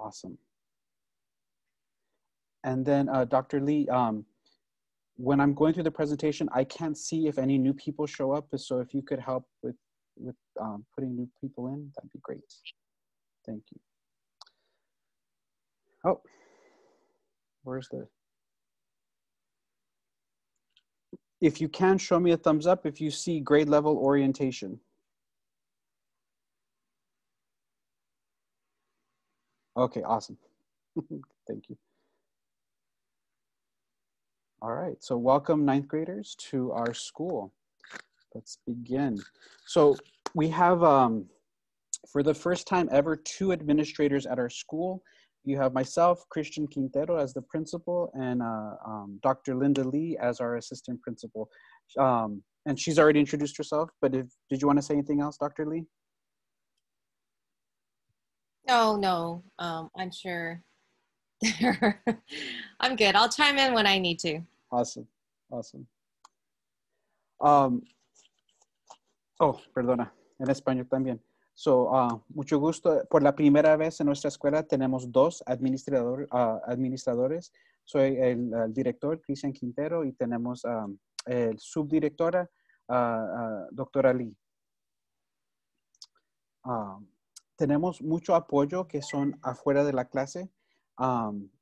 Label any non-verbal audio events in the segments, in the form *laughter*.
Awesome. And then uh, Dr. Lee, um, when I'm going through the presentation, I can't see if any new people show up. So if you could help with, with um, putting new people in, that'd be great. Thank you. Oh, where's the, if you can show me a thumbs up if you see grade level orientation. Okay, awesome. *laughs* Thank you. All right, so welcome ninth graders to our school. Let's begin. So we have, um, for the first time ever, two administrators at our school. You have myself, Christian Quintero, as the principal, and uh, um, Dr. Linda Lee as our assistant principal. Um, and she's already introduced herself, but if, did you want to say anything else, Dr. Lee? No, no. Um, I'm sure. *laughs* I'm good. I'll chime in when I need to. Awesome. Awesome. Um, oh, perdona. En español también. So, uh, mucho gusto. Por la primera vez en nuestra escuela tenemos dos administrador, uh, administradores. Soy el, director, Cristian Quintero, y tenemos um, el subdirectora, uh, uh doctora Lee. Um, tenemos mucho apoyo que son afuera de la clase.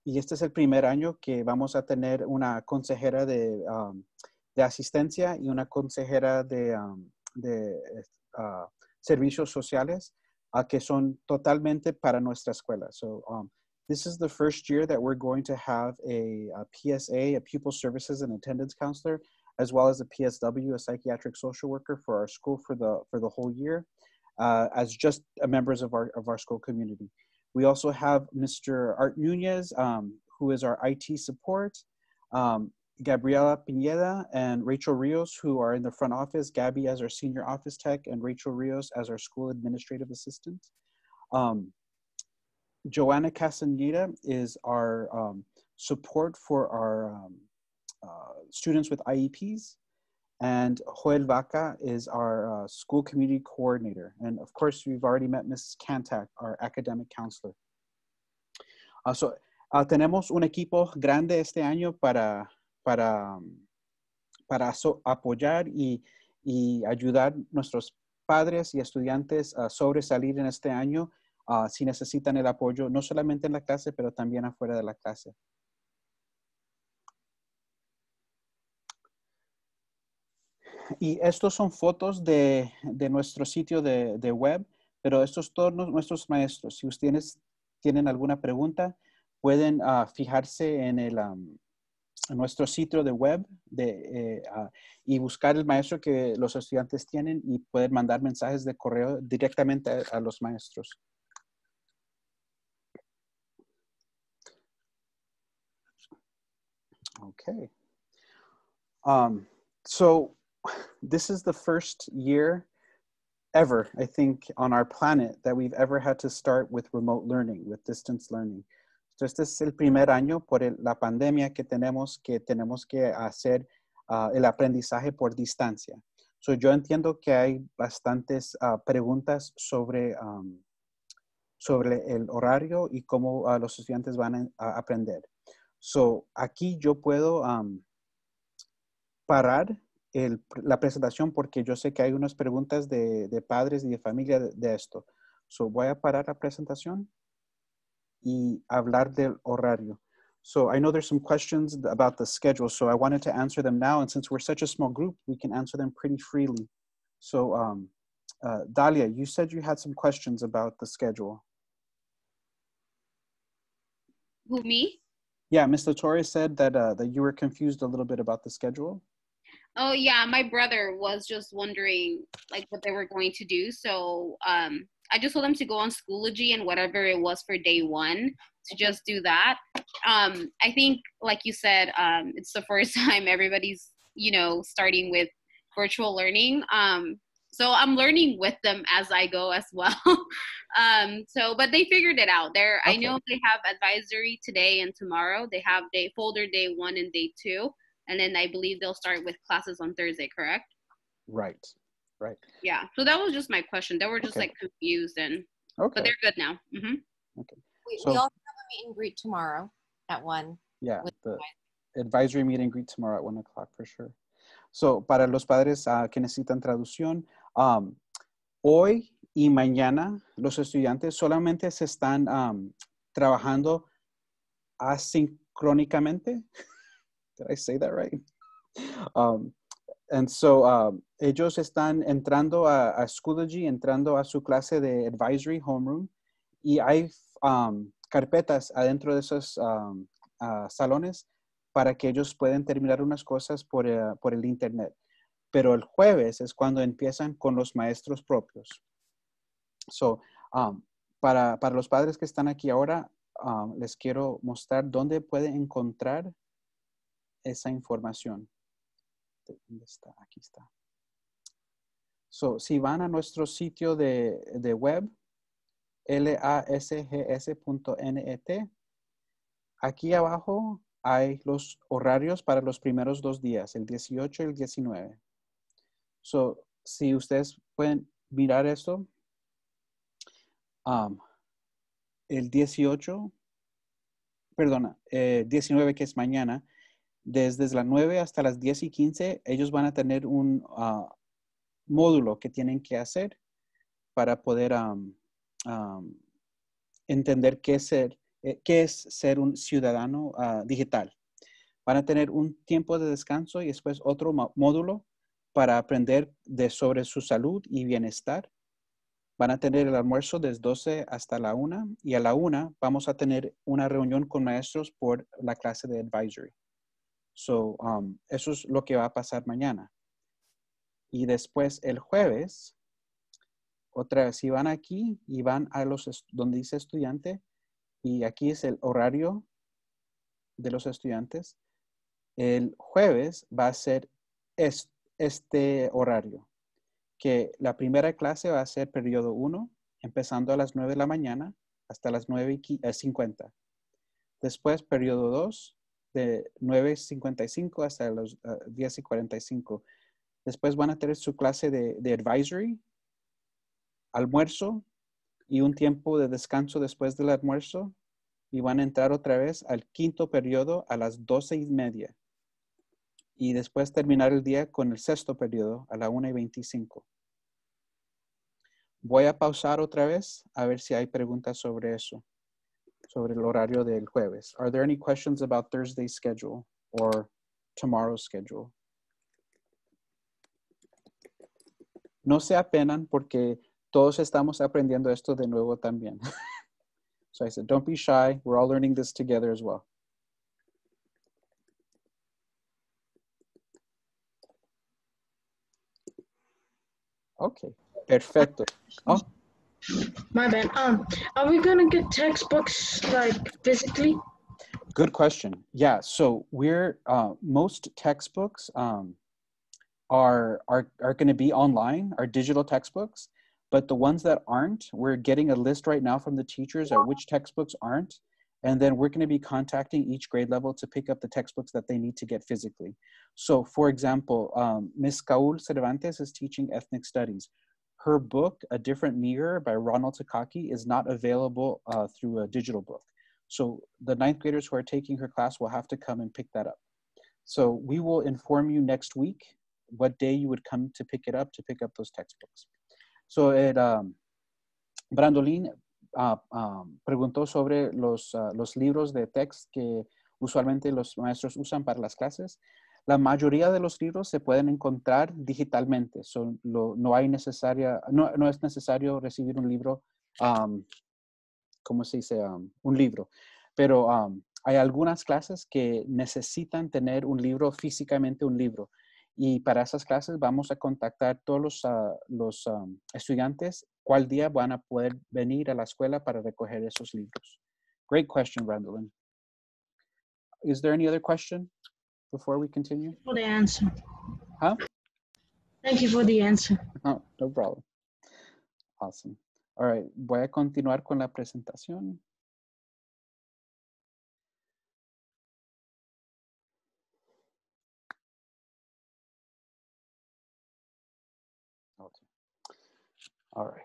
y este es el primer año que vamos a tener una consejera de, asistencia y una consejera de, eh, ah, servicios sociales ah, que son totalmente para nuestra escuela. So, um, this is the first year that we're going to have a, a PSA, a pupil services and attendance counselor, as well as a PSW, a psychiatric social worker for our school for the, for the whole year. uh, as just members of our, of our school community. We also have Mr. Art Nunez, um, who is our IT support, um, Gabriela Pineda and Rachel Rios, who are in the front office, Gabby as our senior office tech, and Rachel Rios as our school administrative assistant. Um, Joanna Casaneda is our um, support for our um, uh, students with IEPs. Y Joel Vaca is our uh, school community coordinator. And of course, we've already met Mrs. Cantac, our academic counselor. Uh, so, ah, tenemos un equipo grande este año para, para, um, para apoyar y, y ayudar a nuestros padres y estudiantes a sobresalir en este año ah, si necesitan el apoyo, no solamente en la clase, pero también afuera de la clase. y estos son fotos de, nuestro sitio de, web, pero estos todos nuestros maestros. Si ustedes tienen alguna pregunta, pueden ah, fijarse en el... nuestro sitio de web eh, ah, y buscar el maestro que los estudiantes tienen y pueden mandar mensajes de correo directamente a, los maestros. Okay. Um, so this is the first year ever, I think, on our planet that we've ever had to start with remote learning, with distance learning. este es el primer año por la pandemia que tenemos que tenemos que hacer ah, el aprendizaje por distancia. yo entiendo que hay bastantes ah, preguntas sobre, um, sobre el horario y cómo ah, los estudiantes van a, aprender. So, aquí yo puedo um, parar el, la presentación porque yo sé que hay unas preguntas de, de padres y de familia de, de esto. So, voy a parar la presentación y hablar del horario. So I know there's some questions about the schedule, so I wanted to answer them now. And since we're such a small group, we can answer them pretty freely. So um, uh, Dalia, you said you had some questions about the schedule. Who, me? Yeah, Mr. Torres said that, uh, that you were confused a little bit about the schedule. Oh yeah, my brother was just wondering like what they were going to do. So um, I just told them to go on Schoology and whatever it was for day one to just do that. Um, I think, like you said, um, it's the first *laughs* time everybody's you know starting with virtual learning. Um, so I'm learning with them as I go as well. *laughs* um, so, but they figured it out. There, okay. I know they have advisory today and tomorrow. They have day folder day one and day two and then I believe they'll start with classes on Thursday, correct? Right. Right. Yeah. So that was just my question. They were just okay. like confused and okay. but they're good now. Mm-hmm. Okay. We, so, we also have a meet and greet tomorrow at one. Yeah. The advisory meet and greet tomorrow at one o'clock for sure. So para los padres uh, que necesitan traducción, um, hoy y mañana los estudiantes solamente se están um, trabajando asincrónicamente. *laughs* Did I say that right? Um, and so um, ellos están entrando a, a, Schoology, entrando a su clase de advisory homeroom y hay um, carpetas adentro de esos uh, salones para que ellos puedan terminar unas cosas eh, por, el internet. Pero el jueves es cuando empiezan con los maestros propios. So, para, para, los padres que están aquí ahora, les quiero mostrar dónde pueden encontrar esa información. Aquí está. So, si van a nuestro sitio de, de web, lasgs.net, aquí abajo hay los horarios para los primeros dos días, el 18 y el 19. So, si ustedes pueden mirar esto, um, el 18, perdona, 19 eh, que es mañana, desde las 9 hasta las 10 y 15, ellos van a tener un ah, módulo que tienen que hacer para poder entender qué es ser, eh, qué es ser un ciudadano ah, digital. Van a tener un tiempo de descanso y después otro módulo para aprender sobre su salud y bienestar. Van a tener el almuerzo desde 12 hasta la 1 y a la 1 vamos a tener una reunión con maestros por la clase de advisory. So, um, eso es lo que va a pasar mañana. Y después el jueves, otra vez, si van aquí y van a los donde dice estudiante, y aquí es el horario de los estudiantes, el jueves va a ser este horario, que la primera clase va a ser periodo 1, empezando a las 9 de la mañana hasta las 9 y 50. Eh, después, periodo 2, de 9.55 hasta las 10.45. Ah, después van a tener su clase de, advisory, almuerzo y un tiempo de descanso después del almuerzo. Y van a entrar otra vez al quinto periodo a las 12 y media. Y después terminar el día con el sexto periodo a la 1.25. y Voy a pausar otra vez a ver si hay preguntas sobre eso. sobre el horario del jueves. Are there any questions about Thursday's schedule or tomorrow's schedule? No se apenan porque todos estamos aprendiendo esto de nuevo también. *laughs* so I said, don't be shy. We're all learning this together as well. Okay, perfecto. Oh. My bad. Um, are we gonna get textbooks like physically? Good question. Yeah. So we're uh, most textbooks um, are are are going to be online, are digital textbooks. But the ones that aren't, we're getting a list right now from the teachers at which textbooks aren't, and then we're going to be contacting each grade level to pick up the textbooks that they need to get physically. So, for example, um, Miss um, Ms. Kaul Cervantes is teaching ethnic studies her book, A Different Mirror by Ronald Takaki, is not available uh, through a digital book. So the ninth graders who are taking her class will have to come and pick that up. So we will inform you next week what day you would come to pick it up to pick up those textbooks. So it, um, Brandolin uh, um, preguntó sobre los, uh, los libros de text que usualmente los maestros usan para las clases. La mayoría de los libros se pueden encontrar digitalmente, no, es necesario recibir un libro, ¿cómo se dice? un libro, pero hay algunas clases que necesitan tener un libro físicamente, un libro. Y para esas clases vamos a contactar todos los, ah, estudiantes cuál día van a poder venir a la escuela para recoger esos libros. Great question, Randall. Is there any other question? before we continue? For the answer. Huh? Thank you for the answer. Oh, no problem. Awesome. All right, voy a continuar con la presentación. Okay. All right.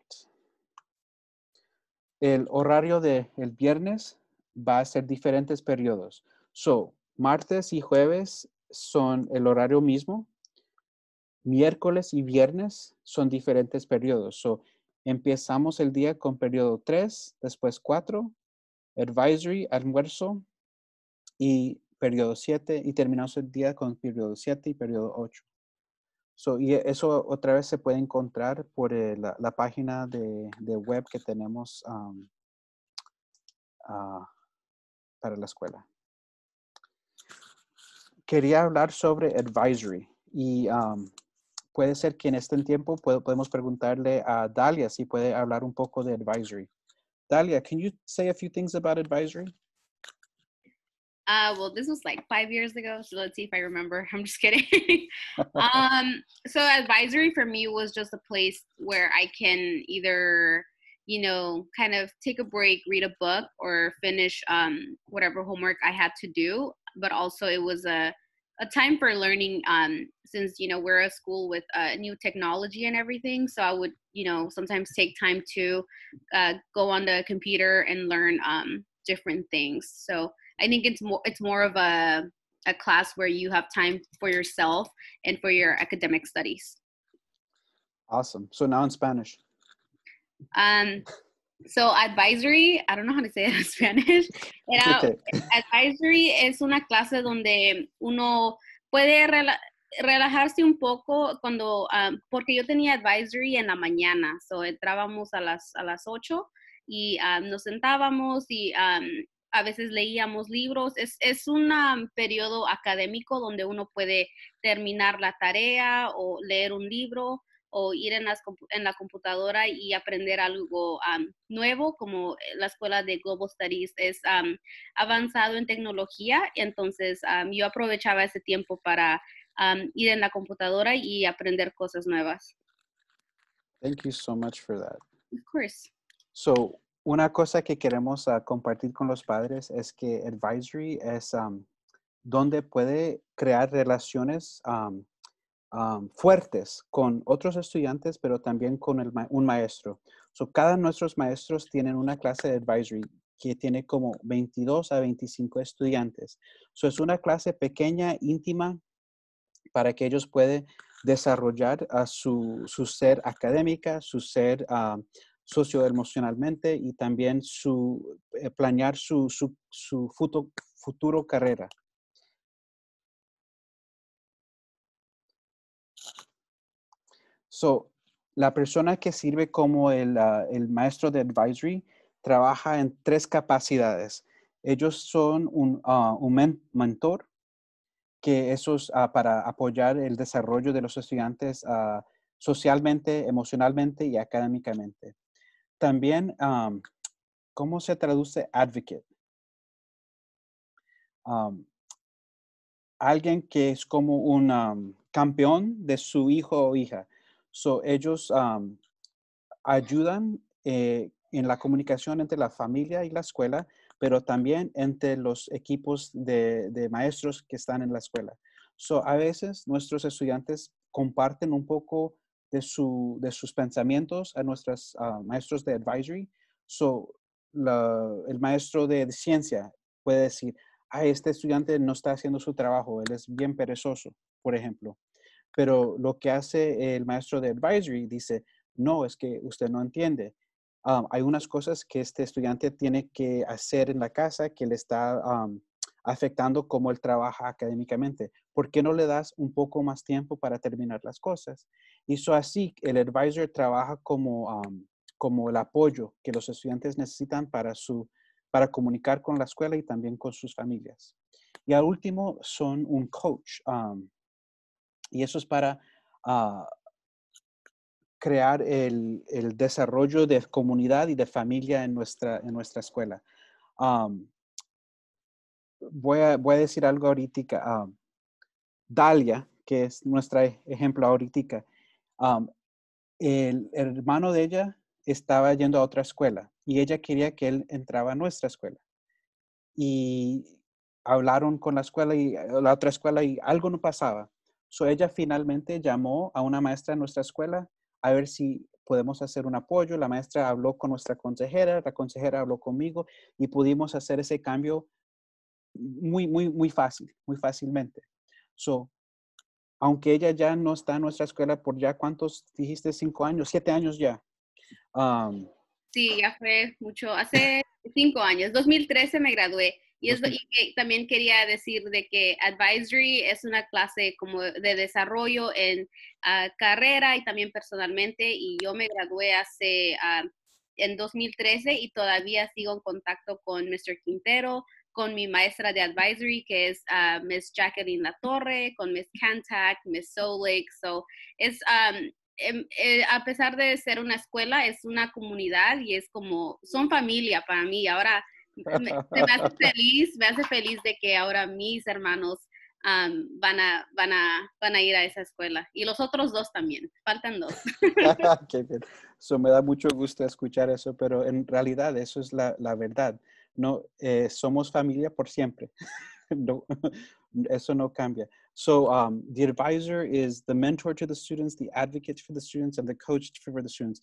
El horario de el viernes va a ser diferentes periodos. So, Martes y jueves son el horario mismo. Miércoles y viernes son diferentes periodos. So, empezamos el día con periodo 3, después 4, advisory, almuerzo y periodo 7 y terminamos el día con periodo 7 y periodo 8. So, y eso otra vez se puede encontrar por eh, la, página de, web que tenemos ah, para la escuela. quería hablar sobre advisory y um, puede ser que en este tiempo podemos preguntarle a Dalia si puede hablar un poco de advisory. Dalia, can you say a few things about advisory? Uh, well, this was like five years ago, so let's see if I remember. *laughs* I'm just kidding. *laughs* um, so advisory for me was just a place where I can either, you know, kind of take a break, read a book, or finish um, whatever homework I had to do. But also, it was a a time for learning um, since you know we're a school with uh, new technology and everything so i would you know sometimes take time to uh, go on the computer and learn um, different things so i think it's more it's more of a, a class where you have time for yourself and for your academic studies awesome so now in spanish um So, advisory, I don't know how to say it in *laughs* Spanish. Era, Advisory es una clase donde uno puede relajarse un poco cuando, ah, porque yo tenía advisory en la mañana, so entrábamos a las, a las 8 y ah, nos sentábamos y ah, a veces leíamos libros. Es, es un periodo académico donde uno puede terminar la tarea o leer un libro o ir en, en la computadora y aprender algo nuevo, como eh, la escuela de Global Studies es avanzado en tecnología, entonces yo aprovechaba ese tiempo para ir en la computadora y aprender cosas nuevas. Thank you so much for that. Of course. So, una cosa que queremos ah, compartir con los padres es que advisory es donde puede crear relaciones fuertes con otros estudiantes, pero también con un maestro. So, cada nuestros maestros tienen una clase de advisory que tiene como 22 a 25 estudiantes. es una clase pequeña, íntima, para que ellos puedan desarrollar su, ser académica, su ser socioemocionalmente y también su, eh, planear su, futuro carrera. So, la persona que sirve como ah, el, maestro de advisory trabaja en tres capacidades. Ellos son un, ah, mentor, que eso ah, para apoyar el desarrollo de los estudiantes socialmente, emocionalmente y académicamente. También, ¿cómo se traduce advocate? alguien que es como un campeón de su hijo o hija. So, ellos ayudan eh, en la comunicación entre la familia y la escuela, pero también entre los equipos de, maestros que están en la escuela. So, a veces nuestros estudiantes comparten un poco de, su, de sus pensamientos a nuestros ah, maestros de advisory. So, el maestro de, ciencia puede decir, este estudiante no está haciendo su trabajo, él es bien perezoso, por ejemplo. Pero lo que hace el maestro de advisory dice, no, es que usted no entiende. hay unas cosas que este estudiante tiene que hacer en la casa que le está afectando cómo él trabaja académicamente. ¿Por qué no le das un poco más tiempo para terminar las cosas? Y eso así, el advisor trabaja como, el apoyo que los estudiantes necesitan para, su, para comunicar con la escuela y también con sus familias. Y al último, son un coach. Y eso es para ah, crear el, desarrollo de comunidad y de familia en nuestra, en nuestra escuela. voy, a, decir algo ahorita. a ah, Dalia, que es nuestro e, ejemplo ahorita, el, el hermano de ella estaba yendo a otra escuela y ella quería que él entraba a nuestra escuela. Y hablaron con la escuela y la otra escuela y algo no pasaba. So ella finalmente llamó a una maestra en nuestra escuela a ver si podemos hacer un apoyo. La maestra habló con nuestra consejera, la consejera habló conmigo y pudimos hacer ese cambio muy, muy, muy fácil, muy fácilmente. So, aunque ella ya no está en nuestra escuela por ya cuántos, dijiste, cinco años, siete años ya. sí, ya fue mucho, hace cinco años, 2013 me gradué y, también quería decir de que Advisory es una clase como de desarrollo en ah, carrera y también personalmente. Y yo me gradué hace ah, en 2013 y todavía sigo en contacto con Mr. Quintero, con mi maestra de advisory, que es uh, Miss Jacqueline Torre con Miss Cantac, Miss Solik. So, es, um, a pesar de ser una escuela, es una comunidad y es como, son familia para mí. Ahora *laughs* me, me hace feliz, me hace feliz de que ahora mis hermanos van, a, van, a, van a ir a esa escuela. Y los otros dos también, faltan dos. *laughs* Qué bien. me da mucho gusto escuchar eso, pero en realidad eso es la, la verdad. No, eh, somos familia por siempre. *laughs* eso no cambia. So um, the advisor is the mentor to the students, the advocate for the students, and the coach for the students.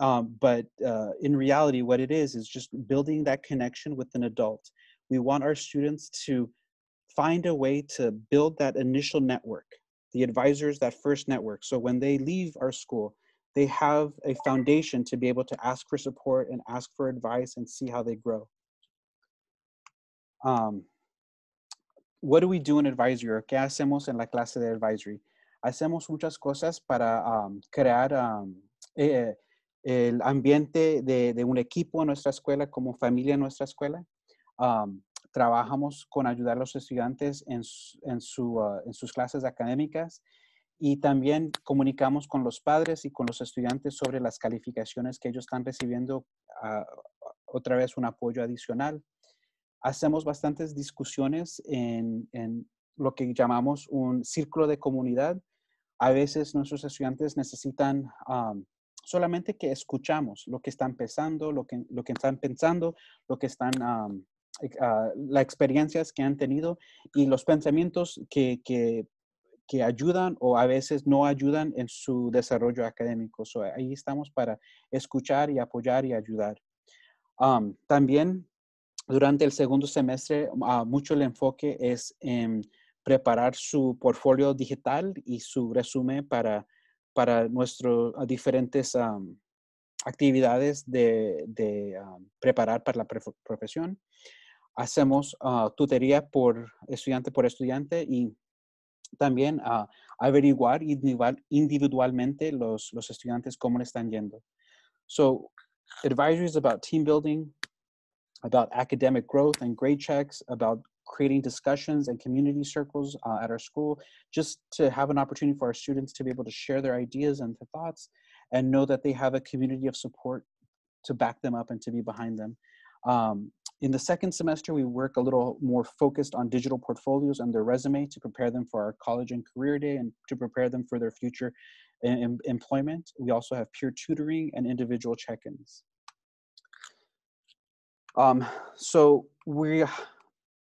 Um, but uh, in reality, what it is, is just building that connection with an adult. We want our students to find a way to build that initial network, the advisors, that first network. So when they leave our school, they have a foundation to be able to ask for support and ask for advice and see how they grow. Um, what do we do in advisory? ¿Qué hacemos en la clase de advisory? Hacemos muchas cosas para um, crear um, eh, eh el ambiente de, un equipo en nuestra escuela, como familia en nuestra escuela. trabajamos con ayudar a los estudiantes ah, en, sus clases académicas y también comunicamos con los padres y con los estudiantes sobre las calificaciones que ellos están recibiendo, ah, otra vez un apoyo adicional. Hacemos bastantes discusiones en, lo que llamamos un círculo de comunidad. A veces nuestros estudiantes necesitan solamente que escuchamos lo que están pensando, lo que, lo que están pensando, lo que están, ah, las experiencias que han tenido y los pensamientos que, ayudan o a veces no ayudan en su desarrollo académico. ahí estamos para escuchar y apoyar y ayudar. también durante el segundo semestre, ah, mucho el enfoque es en preparar su portfolio digital y su resumen para para nuestras diferentes actividades de, preparar para la profesión. Hacemos ah, tutoría por estudiante por estudiante y también ah, averiguar individualmente los, estudiantes cómo le están yendo. So, advisories about team building, about academic growth and grade checks, about creating discussions and community circles uh, at our school, just to have an opportunity for our students to be able to share their ideas and their thoughts and know that they have a community of support to back them up and to be behind them. Um, in the second semester, we work a little more focused on digital portfolios and their resume to prepare them for our college and career day and to prepare them for their future employment. We also have peer tutoring and individual check-ins. Um, so we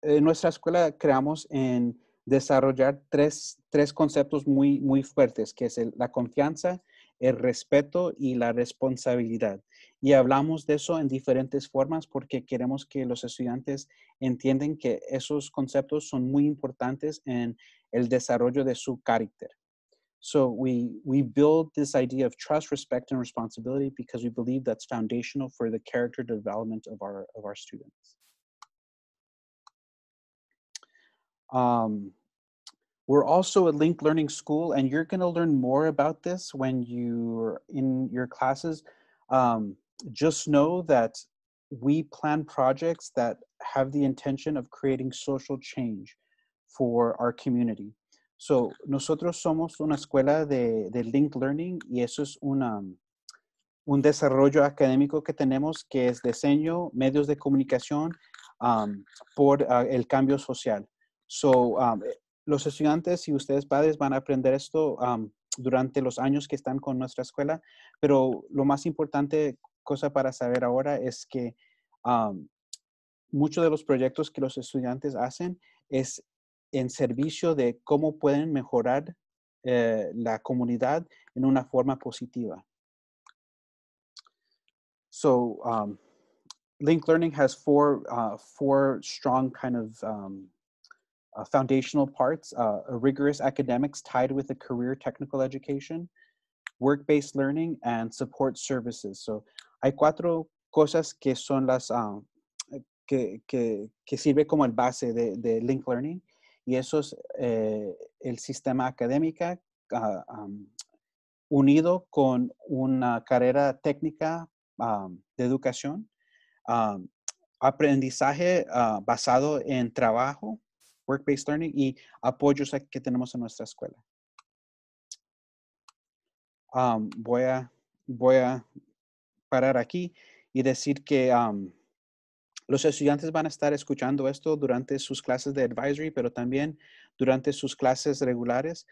Eh, en nuestra escuela creamos en desarrollar tres, conceptos muy, muy fuertes, que es la confianza, el respeto y la responsabilidad. Y hablamos de eso en diferentes formas porque queremos que los estudiantes entiendan que esos conceptos son muy importantes en el desarrollo de su carácter. So we, we build this idea of trust, respect, and responsibility because we believe that's foundational for the character development of our, of our students. Um, we're also a linked learning school, and you're going to learn more about this when you're in your classes. Um, just know that we plan projects that have the intention of creating social change for our community. So, nosotros somos una escuela de, de linked learning y eso es una, un desarrollo académico que tenemos que es diseño, medios de comunicación um, por uh, el cambio social. So, um, eh, los estudiantes y ustedes padres van a aprender esto um, durante los años que están con nuestra escuela, pero lo más importante cosa para saber ahora es que um, muchos de los proyectos que los estudiantes hacen es en servicio de cómo pueden mejorar eh, la comunidad en una forma positiva. So, um, Link Learning has four, uh, four strong kind of Uh, foundational parts, uh, rigorous academics tied with a career technical education, work-based learning, and support services. So hay cuatro cosas que son las ah, que, que, como el base de, de Link Learning y eso es eh, el sistema académica ah, unido con una carrera técnica ah, de educación, aprendizaje basado en trabajo, work-based learning y apoyos que tenemos en nuestra escuela. voy, a, voy a parar aquí y decir que los estudiantes van a estar escuchando esto durante sus clases de advisory, pero también durante sus clases regulares.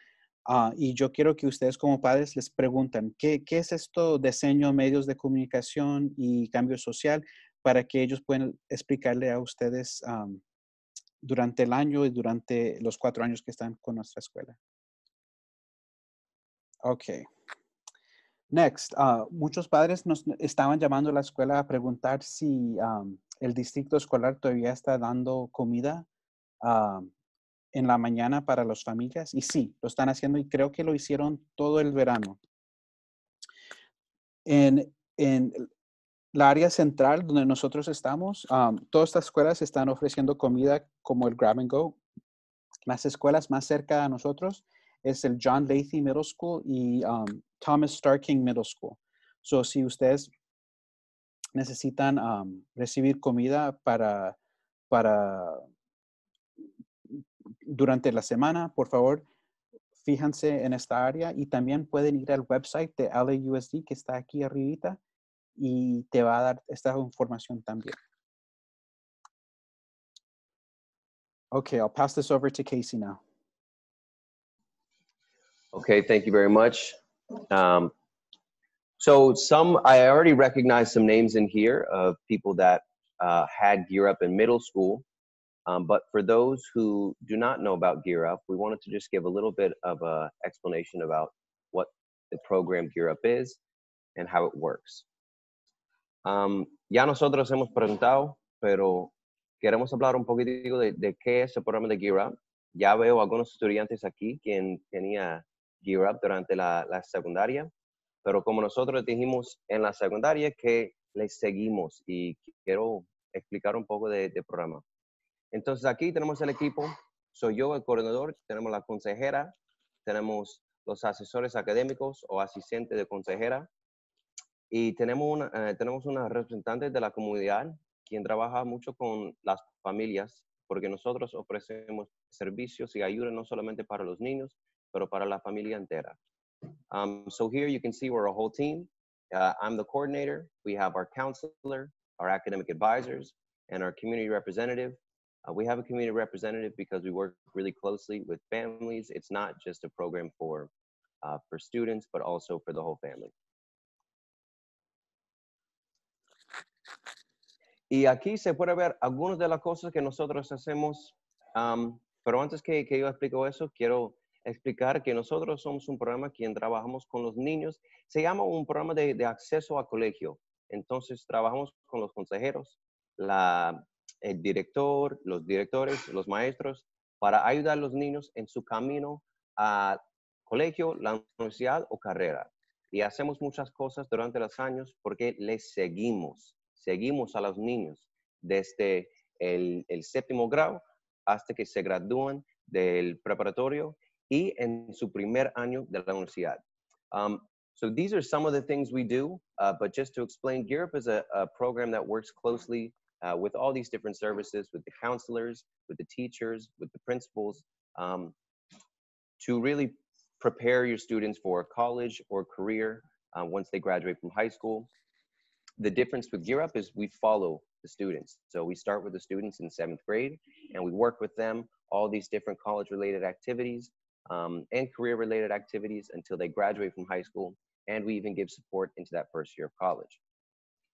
Ah, y yo quiero que ustedes como padres les pregunten, ¿qué, ¿qué, es esto diseño, medios de comunicación y cambio social? Para que ellos puedan explicarle a ustedes durante el año y durante los cuatro años que están con nuestra escuela. Ok. Next, ah, muchos padres nos estaban llamando a la escuela a preguntar si el distrito escolar todavía está dando comida en la mañana para las familias. Y sí, lo están haciendo y creo que lo hicieron todo el verano. En, en la área central donde nosotros estamos, todas estas escuelas están ofreciendo comida como el Grab and Go. Las escuelas más cerca de nosotros es el John Lacey Middle School y Thomas Starking Middle School. So, si ustedes necesitan recibir comida para, para durante la semana, por favor, fíjense en esta área y también pueden ir al website de LAUSD que está aquí arribita y te va a dar esta información también. Okay, I'll pass this over to Casey now. Okay, thank you very much. Um, so some, I already recognize some names in here of people that uh, had Gear Up in middle school. Um, but for those who do not know about Gear Up, we wanted to just give a little bit of an explanation about what the program Gear Up is and how it works. ya nosotros hemos preguntado, pero queremos hablar un poquitico de, qué es el programa de Gear Up. Ya veo algunos estudiantes aquí quien tenía Gear Up durante la, secundaria, pero como nosotros dijimos en la secundaria que les seguimos y quiero explicar un poco de, de programa. Entonces aquí tenemos el equipo, soy yo el coordinador, tenemos la consejera, tenemos los asesores académicos o asistentes de consejera, Y tenemos una, eh, tenemos una representante de la comunidad quien trabaja mucho con las familias, porque nosotros ofrecemos servicios y ayuda no solamente para los niños, pero para la familia entera. Um, so here you can see we're a whole team. Uh, I'm the coordinator. We have our counselor, our academic advisors, and our community representative. Uh, we have a community representative because we work really closely with families. It's not just a program for, uh, for students, but also for the whole family. Y aquí se puede ver algunas de las cosas que nosotros hacemos, pero antes que, yo explico eso, quiero explicar que nosotros somos un programa quien trabajamos con los niños. Se llama un programa de, acceso a colegio. Entonces trabajamos con los consejeros, el director, los directores, los maestros, para ayudar a los niños en su camino a colegio, la universidad o carrera. Y hacemos muchas cosas durante los años porque les seguimos. seguimos a los niños desde el, el séptimo grado hasta que se gradúan del preparatorio y en su primer año de la universidad. Um, so these are some of the things we do, uh, but just to explain, GEAR UP is a, a program that works closely uh, with all these different services, with the counselors, with the teachers, with the principals, um, to really prepare your students for college or career uh, once they graduate from high school the difference with Gear Up is we follow the students. So we start with the students in seventh grade and we work with them all these different college related activities um, and career related activities until they graduate from high school. And we even give support into that first year of college.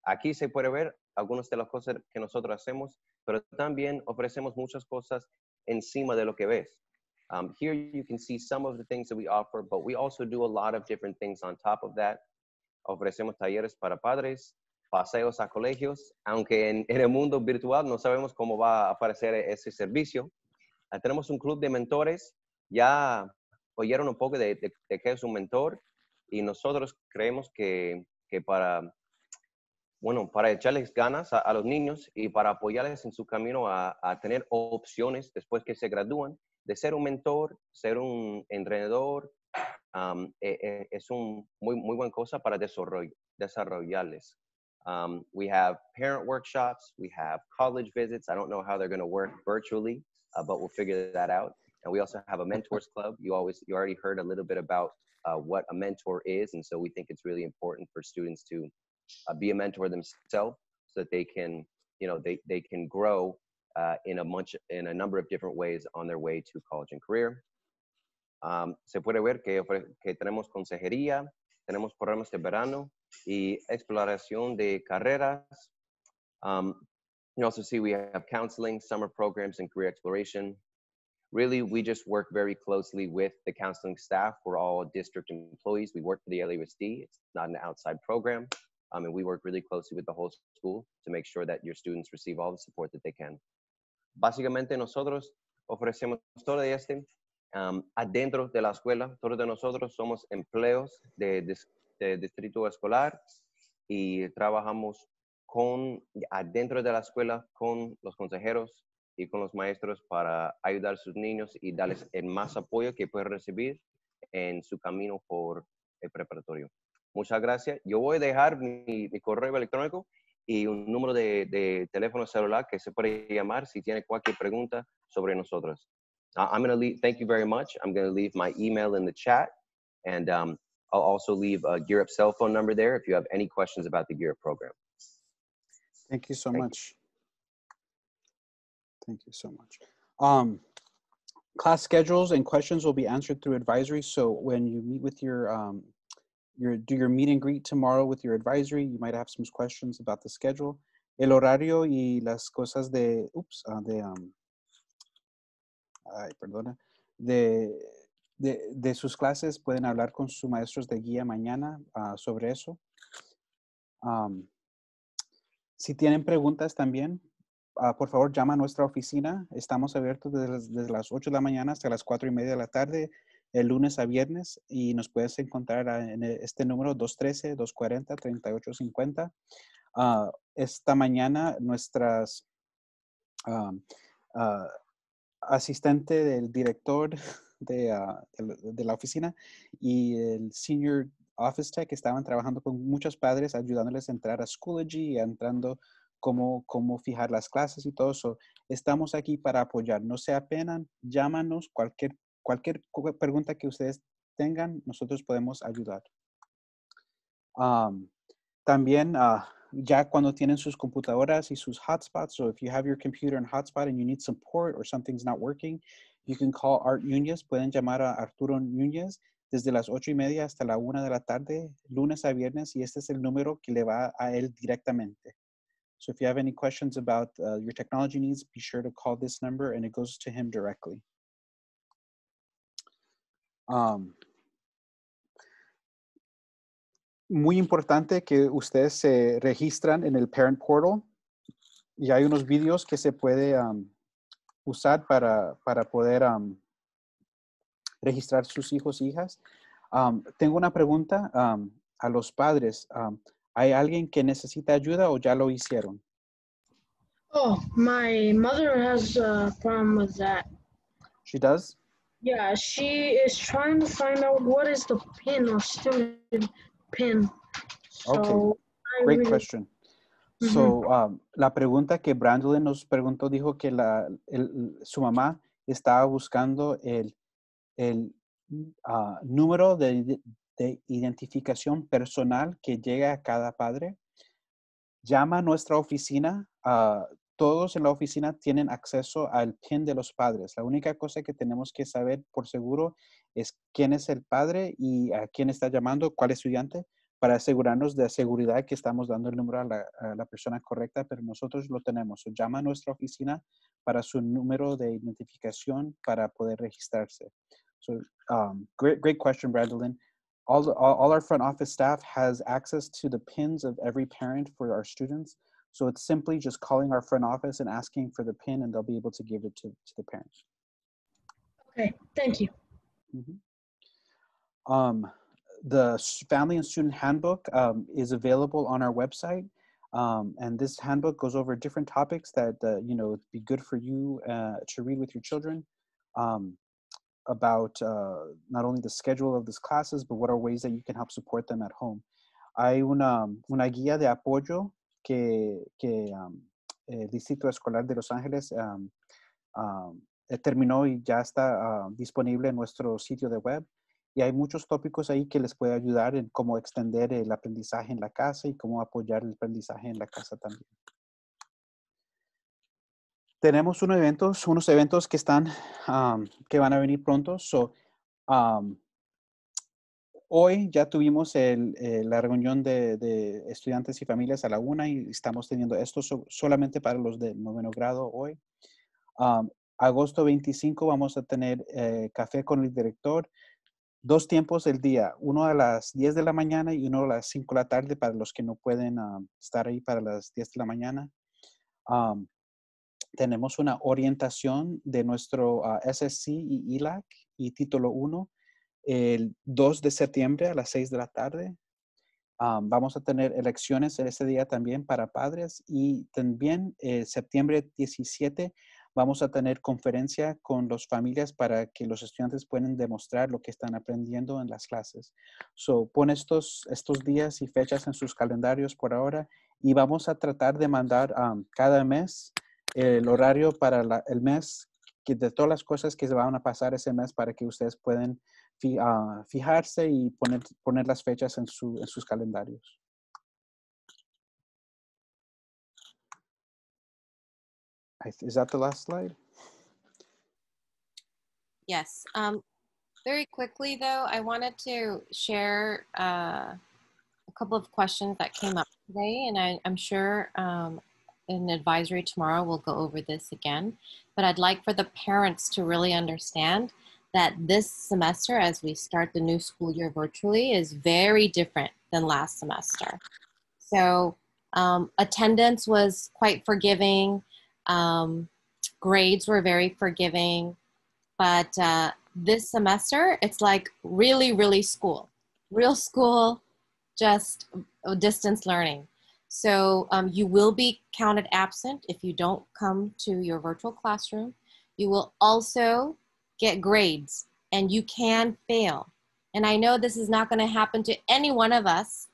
Aquí se puede ver algunas de las cosas que nosotros hacemos, pero también ofrecemos muchas cosas encima de lo que ves. Um, here you can see some of the things that we offer, but we also do a lot of different things on top of that. Ofrecemos talleres para padres, paseos a colegios, aunque en, el mundo virtual no sabemos cómo va a aparecer ese servicio. Ah, tenemos un club de mentores, ya oyeron un poco de, de, qué es un mentor y nosotros creemos que, para, bueno, para echarles ganas a, los niños y para apoyarles en su camino a, tener opciones después que se gradúan, de ser un mentor, ser un entrenador, e, e, es una muy, muy buena cosa para desarrollarles. Um, we have parent workshops, we have college visits. I don't know how they're going to work virtually, uh, but we'll figure that out. And we also have a mentors club. You always, you already heard a little bit about uh, what a mentor is, and so we think it's really important for students to uh, be a mentor themselves, so that they can, you know, they they can grow uh, in a much in a number of different ways on their way to college and career. Um, se puede ver que, que tenemos consejería, tenemos programas de verano, y exploración de carreras. Um, you also see we have counseling, summer programs, and career exploration. Really, we just work very closely with the counseling staff. We're all district employees. We work for the LAUSD. It's not an outside program. Um, and we work really closely with the whole school to make sure that your students receive all the support that they can. Básicamente, nosotros ofrecemos todo este um, adentro de la escuela. Todos de nosotros somos empleos de, de, Este, distrito escolar y trabajamos con, adentro de la escuela con los consejeros y con los maestros para ayudar a sus niños y darles el más apoyo que pueden recibir en su camino por el preparatorio. Muchas gracias. Yo voy a dejar mi, correo electrónico y un número de, teléfono celular que se puede llamar si tiene cualquier pregunta sobre nosotros. Ah, I'm going to thank you very much. I'm going to leave my email in the chat. And um, I'll also leave a Gear Up cell phone number there if you have any questions about the Gear Up program. Thank you so Thank much. You. Thank you so much. Um, class schedules and questions will be answered through advisory. So when you meet with your, um, your do your meet and greet tomorrow with your advisory, you might have some questions about the schedule. El horario y las cosas de, oops, uh, de, um, ay, perdona, de de, sus clases, pueden hablar con sus maestros de guía mañana ah, sobre eso. si tienen preguntas también, ah, por favor llama a nuestra oficina. Estamos abiertos desde, las 8 de la mañana hasta las 4 y media de la tarde, el lunes a viernes, y nos puedes encontrar en e, este número 213-240-3850. Ah, esta mañana nuestras asistente del director Ah, de, la oficina y el Senior Office Tech estaban trabajando con muchos padres, ayudándoles a entrar a Schoology y entrando como cómo fijar las clases y todo eso. Estamos aquí para apoyar. No se apenan, llámanos. Cualquier, cualquier pregunta que ustedes tengan, nosotros podemos ayudar. también ah, ya cuando tienen sus computadoras y sus hotspots, so if you have your computer and hotspot and you need support or something's not working, You can call Art Núñez. Pueden llamar a Arturo Núñez desde las 8 y media hasta la una de la tarde, lunes a viernes, y este es el número que le va a él directamente. So if you have any questions about uh, your technology needs, be sure to call this number and it goes to him directly. Um, muy importante que ustedes se registran en el Parent Portal y hay unos videos que se puede um, usar para, para poder um, registrar sus hijos e hijas. tengo una pregunta a los padres. ¿Hay alguien que necesita ayuda o ya lo hicieron? Oh, my mother has a uh, problem with that. She does? Yeah, she is trying to find out what is the pin or student pin. So okay, great question. Um, la pregunta que Brandon nos preguntó dijo que su mamá estaba buscando el, ah, número de, identificación personal que llega a cada padre. Llama a nuestra oficina. Ah, todos en la oficina tienen acceso al PIN de los padres. La única cosa que tenemos que saber por seguro es quién es el padre y a quién está llamando, cuál estudiante para asegurarnos de la seguridad que estamos dando el número a la, a la persona correcta, pero nosotros lo tenemos. O llama a nuestra oficina para su número de identificación para poder registrarse. So, um, great, great question, Bradlyn. All, all, all, our front office staff has access to the pins of every parent for our students. So it's simply just calling our front office and asking for the pin and they'll be able to give it to, to the parents. Okay, thank you. Mm -hmm. um, the family and student handbook um, is available on our website. Um, and this handbook goes over different topics that, uh, you know, be good for you uh, to read with your children um, about uh, not only the schedule of these classes, but what are ways that you can help support them at home. Hay una, um, una guía de apoyo que, que um, el Distrito Escolar de Los Ángeles um, terminó y ya está uh, disponible en nuestro sitio de web. Y hay muchos tópicos ahí que les puede ayudar en cómo extender el aprendizaje en la casa y cómo apoyar el aprendizaje en la casa también. Tenemos unos eventos, unos eventos que están, que van a venir pronto. hoy ya tuvimos eh, la reunión de, estudiantes y familias a la una y estamos teniendo esto solamente para los de noveno grado hoy. agosto 25 vamos a tener eh, café con el director dos tiempos del día, uno a las 10 de la mañana y uno a las 5 de la tarde para los que no pueden ah, estar ahí para las 10 de la mañana. tenemos una orientación de nuestro ah, SSC y ILAC e y título 1 el 2 de septiembre a las 6 de la tarde. vamos a tener elecciones en ese día también para padres y también eh, septiembre 17 Vamos a tener conferencia con las familias para que los estudiantes puedan demostrar lo que están aprendiendo en las clases. So, pon estos, estos días y fechas en sus calendarios por ahora y vamos a tratar de mandar um, cada mes el horario para el mes de todas las cosas que se van a pasar ese mes para que ustedes puedan ah, fijarse y poner, poner las fechas en sus calendarios. I th is that the last slide? Yes. Um, very quickly, though, I wanted to share uh, a couple of questions that came up today, and I, am sure um, in advisory tomorrow we'll go over this again. But I'd like for the parents to really understand that this semester, as we start the new school year virtually, is very different than last semester. So um, attendance was quite forgiving. Um, grades were very forgiving, but uh, this semester it's like really, really school, real school, just uh, distance learning. So um, you will be counted absent if you don't come to your virtual classroom. You will also get grades and you can fail. And I know this is not going to happen to any one of us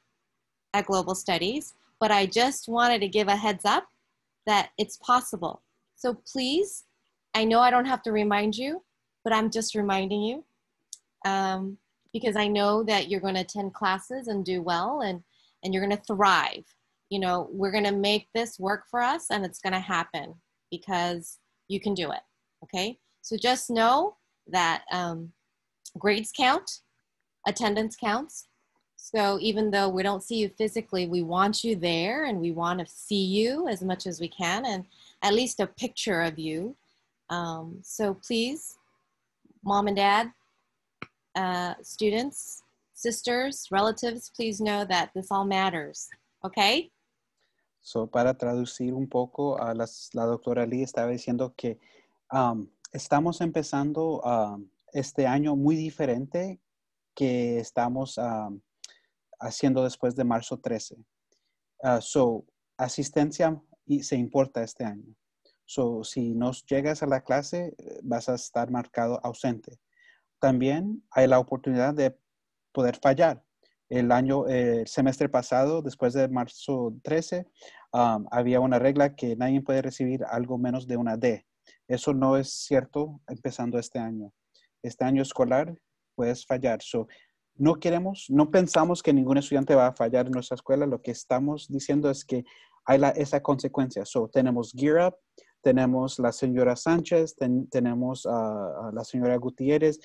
at Global Studies, but I just wanted to give a heads up that it's possible. So please, I know I don't have to remind you, but I'm just reminding you um, because I know that you're going to attend classes and do well and, and you're going to thrive. You know, we're going to make this work for us and it's going to happen because you can do it. Okay. So just know that um, grades count, attendance counts, so even though we don't see you physically, we want you there and we want to see you as much as we can and at least a picture of you. Um, so please, mom and dad, uh, students, sisters, relatives, please know that this all matters. Okay? So para traducir un poco, uh, las, la doctora Lee estaba diciendo que um, estamos empezando uh, este año muy diferente que estamos um, haciendo después de marzo 13. Uh, ah, so, asistencia y se importa este año. So, si no llegas a la clase, eh, vas a estar marcado ausente. También hay la oportunidad de poder fallar. El año, eh, el semestre pasado, después de marzo 13, um, había una regla que nadie puede recibir algo menos de una D. Eso no es cierto empezando este año. Este año escolar puedes fallar no queremos, no pensamos que ningún estudiante va a fallar en nuestra escuela. Lo que estamos diciendo es que hay la, esa consecuencia. tenemos Gear Up, tenemos la señora Sánchez, tenemos a la señora Gutiérrez,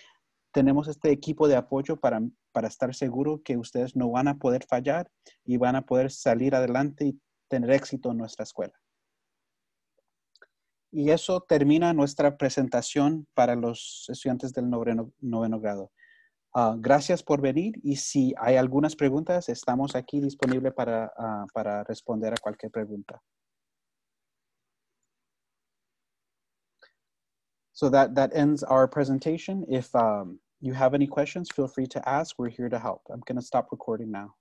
tenemos este equipo de apoyo para, para estar seguro que ustedes no van a poder fallar y van a poder salir adelante y tener éxito en nuestra escuela. Y eso termina nuestra presentación para los estudiantes del noveno grado. Ah, gracias por venir y si hay algunas preguntas, estamos aquí disponible para, uh, para responder a cualquier pregunta. So that, that ends our presentation. If um, you have any questions, feel free to ask. We're here to help. I'm going to stop recording now.